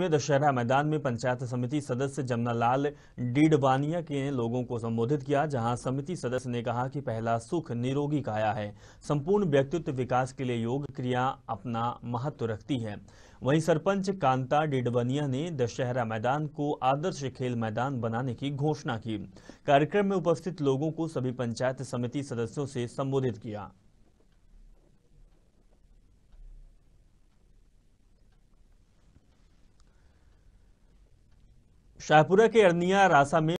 में दशहरा मैदान में पंचायत समिति सदस्य जमनालाल डीडवानिया के लोगों को संबोधित किया जहां समिति सदस्य ने कहा कि पहला सुख निरोगी काया है संपूर्ण व्यक्तित्व विकास के लिए योग क्रिया अपना महत्व रखती है वहीं सरपंच कांता डीडवानिया ने दशहरा मैदान को आदर्श खेल मैदान बनाने की घोषणा की कार्यक्रम में उपस्थित लोगों को सभी पंचायत समिति सदस्यों से संबोधित किया शाहपुरा के अरनिया रासा में